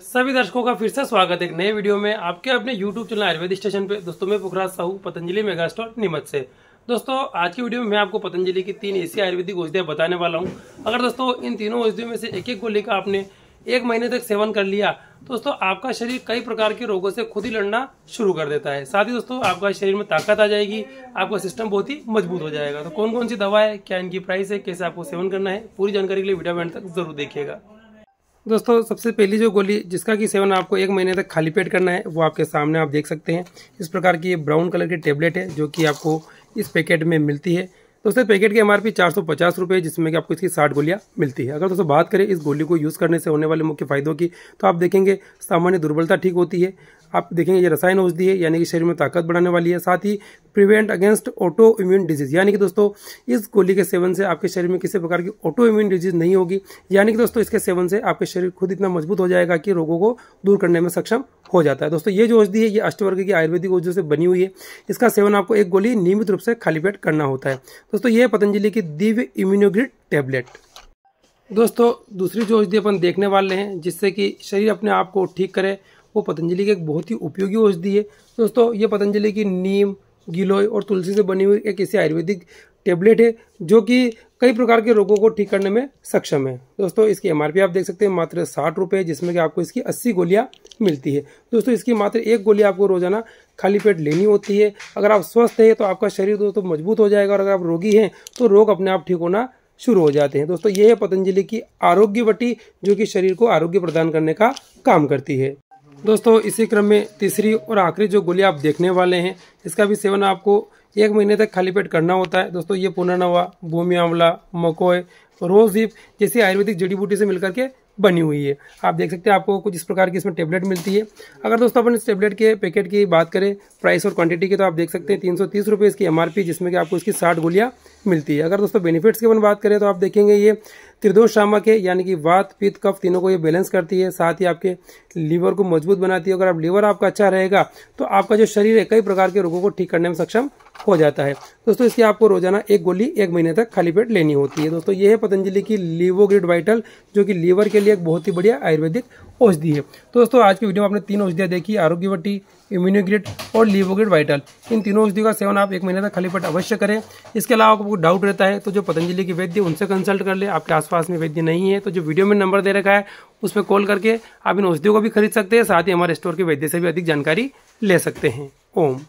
सभी दर्शकों का फिर से स्वागत है एक नए वीडियो में आपके अपने YouTube चैनल आयुर्वेद स्टेशन पे दोस्तों मैं पुखराज साहू पतंजलि मेगा स्टोर नीमच से दोस्तों आज की वीडियो में मैं आपको पतंजलि की तीन ऐसी आयुर्वेदिक औषधियाँ बताने वाला हूँ अगर दोस्तों इन तीनों औषधियों में से एक एक गोली का आपने एक महीने तक सेवन कर लिया दोस्तों आपका शरीर कई प्रकार के रोगों से खुद ही लड़ना शुरू कर देता है साथ ही दोस्तों आपका शरीर में ताकत आ जाएगी आपका सिस्टम बहुत ही मजबूत हो जाएगा तो कौन कौन सी दवा है क्या इनकी प्राइस है कैसे आपको सेवन करना है पूरी जानकारी के लिए वीडियो बैंड तक जरूर देखिएगा दोस्तों सबसे पहली जो गोली जिसका कि सेवन आपको एक महीने तक खाली पेट करना है वो आपके सामने आप देख सकते हैं इस प्रकार की ये ब्राउन कलर की टेबलेट है जो कि आपको इस पैकेट में मिलती है दोस्तों पैकेट की एम आर पी चार सौ पचास रुपये जिसमें कि आपको इसकी साठ गोलियाँ मिलती है अगर दोस्तों बात करें इस गोली को यूज़ करने से होने वाले मुख्य फायदों की तो आप देखेंगे सामान्य दुर्बलता ठीक होती है आप देखेंगे ये रसायन औषधि है यानी कि शरीर में ताकत बढ़ाने वाली है साथ ही prevent against autoimmune disease यानी कि दोस्तों इस गोली के सेवन से आपके शरीर में किसी प्रकार की ऑटो इम्यून डिजीज नहीं होगी यानी कि दोस्तों इसके सेवन से आपके शरीर खुद इतना मजबूत हो जाएगा कि रोगों को दूर करने में सक्षम हो जाता है दोस्तों ये जो औषधि है ये अष्टवर्ग की आयुर्वेदिक औषधि से बनी हुई है इसका सेवन आपको एक गोली नियमित रूप से खाली पेट करना होता है दोस्तों ये पतंजलि की दिव्य इम्यूनोग्रिड टेबलेट दोस्तों दूसरी जो औषधि अपन देखने वाले हैं जिससे कि शरीर अपने आप को ठीक करे वो पतंजलि की एक बहुत ही उपयोगी औषधि है दोस्तों ये पतंजलि की नीम गिलोय और तुलसी से बनी हुई एक ऐसी आयुर्वेदिक टेबलेट है जो कि कई प्रकार के रोगों को ठीक करने में सक्षम है दोस्तों इसकी एम आप देख सकते हैं मात्र साठ रुपये जिसमें कि आपको इसकी अस्सी गोलियाँ मिलती है दोस्तों इसकी मात्र एक गोली आपको रोजाना खाली पेट लेनी होती है अगर आप स्वस्थ हैं तो आपका शरीर दोस्तों मजबूत हो जाएगा और अगर आप रोगी हैं तो रोग अपने आप ठीक होना शुरू हो जाते हैं दोस्तों ये है पतंजलि की आरोग्य बटी जो कि शरीर को आरोग्य प्रदान करने का काम करती है दोस्तों इसी क्रम में तीसरी और आखिरी जो गोली आप देखने वाले हैं इसका भी सेवन आपको एक महीने तक खाली पेट करना होता है दोस्तों ये पुनर्नवा भूमि आंवला मकोय रोजीप जैसी आयुर्वेदिक जड़ी बूटी से मिलकर के बनी हुई है आप देख सकते हैं आपको कुछ इस प्रकार की इसमें टेबलेट मिलती है अगर दोस्तों अपन इस टेबलेट के पैकेट की बात करें प्राइस और क्वांटिटी की तो आप देख सकते हैं तीन सौ तीस रुपये इसकी एमआरपी जिसमें कि आपको इसकी साठ गोलियाँ मिलती है अगर दोस्तों बेनिफिट्स की अपन बात करें तो आप देखेंगे ये त्रिदोष शामक के यानी कि वात पित्त कफ तीनों को ये बैलेंस करती है साथ ही आपके लीवर को मजबूत बनाती है अगर आप लीवर आपका अच्छा रहेगा तो आपका जो शरीर है कई प्रकार के रोगों को ठीक करने में सक्षम हो जाता है दोस्तों इसकी आपको रोजाना एक गोली एक महीने तक खाली पेट लेनी होती है दोस्तों ये है पतंजलि की लीवोग्रिड वाइटल जो कि लीवर के लिए एक बहुत ही बढ़िया आयुर्वेदिक औषधि है दोस्तों आज की वीडियो में आपने तीन औषधियाँ देखी आरोग्यवटी इम्यूनोग्रिड और लीवोग्रिड वाइटल इन तीनों औषधियों का सेवन आप एक महीने तक खाली पेट अवश्य करें इसके अलावा आपको डाउट रहता है तो जो पतंजलि की वैद्य उनसे कंसल्ट कर ले आपके आस आसपास में वैद्य नहीं है तो जो वीडियो में नंबर दे रखा है उस पर कॉल करके आप इन औषधियों को भी खरीद सकते हैं साथ ही हमारे स्टोर के वैद्य से भी अधिक जानकारी ले सकते हैं ओम